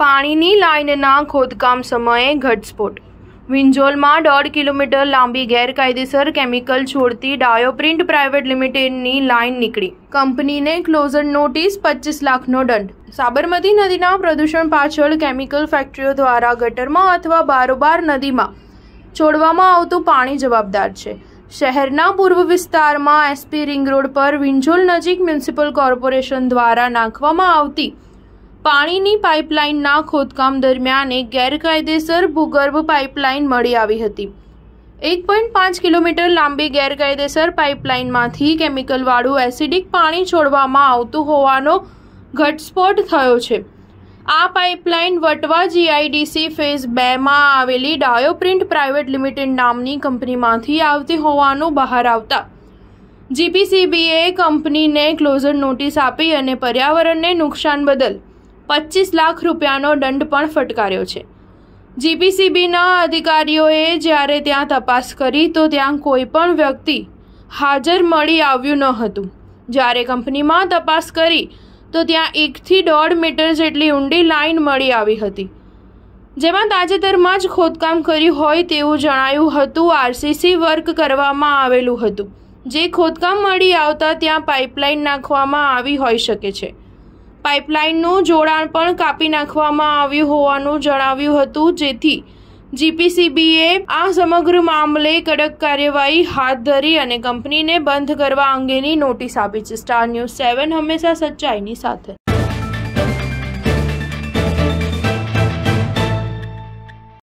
પાણીની લાઇનના ખોદકામ સમયે ઘટસ્ફોટ વિંજોલમાં દોઢ કિલોમીટર લાંબી ગેરકાયદેસર કેમિકલ છોડતી ડાયોપ્રિન્ટ પ્રાઇવેટ લિમિટેડની લાઇન નીકળી કંપનીને ક્લોઝર નોટિસ પચીસ લાખનો દંડ સાબરમતી નદીના પ્રદૂષણ પાછળ કેમિકલ ફેક્ટરીઓ દ્વારા ગટરમાં અથવા બારોબાર નદીમાં છોડવામાં આવતું પાણી જવાબદાર છે શહેરના પૂર્વ વિસ્તારમાં એસપી રિંગ રોડ પર વિંજોલ નજીક મ્યુનિસિપલ કોર્પોરેશન દ્વારા નાખવામાં આવતી પાણીની પાઇપલાઇનના ખોદકામ દરમિયાન એક ગેરકાયદેસર ભૂગર્ભ પાઇપલાઇન મળી આવી હતી એક પોઈન્ટ પાંચ કિલોમીટર લાંબી ગેરકાયદેસર પાઇપલાઇનમાંથી કેમિકલવાળું એસિડિક પાણી છોડવામાં આવતું હોવાનો ઘટસ્ફોટ થયો છે આ પાઇપલાઇન વટવા જીઆઈડીસી ફેઝ બેમાં આવેલી ડાયોપ્રિન્ટ પ્રાઇવેટ લિમિટેડ નામની કંપનીમાંથી આવતી હોવાનું બહાર આવતા જીપીસીબીએ કંપનીને ક્લોઝર નોટિસ આપી અને પર્યાવરણને નુકસાન બદલ પચીસ લાખ રૂપિયાનો દંડ પણ ફટકાર્યો છે જીપીસીબીના અધિકારીઓએ જ્યારે ત્યાં તપાસ કરી તો ત્યાં કોઈ પણ વ્યક્તિ હાજર મળી આવ્યું ન હતું જ્યારે કંપનીમાં તપાસ કરી તો ત્યાં એકથી દોઢ મીટર જેટલી ઊંડી લાઈન મળી આવી હતી જેમાં તાજેતરમાં જ ખોદકામ કર્યું હોય તેવું જણાયું હતું આરસીસી વર્ક કરવામાં આવેલું હતું જે ખોદકામ મળી આવતા ત્યાં પાઇપલાઇન નાખવામાં આવી હોઈ શકે છે પાઇપલાઇનનું જોડાણ પણ કાપી નાખવામાં આવ્યું હોવાનું જણાવ્યું હતું જેથી જીપીસીબીએ આ સમગ્ર મામલે કડક કાર્યવાહી હાથ ધરી અને કંપનીને બંધ કરવા અંગેની નોટિસ આપી છે સ્ટાર ન્યૂઝ સેવન હંમેશા સચ્ચાઈની સાથે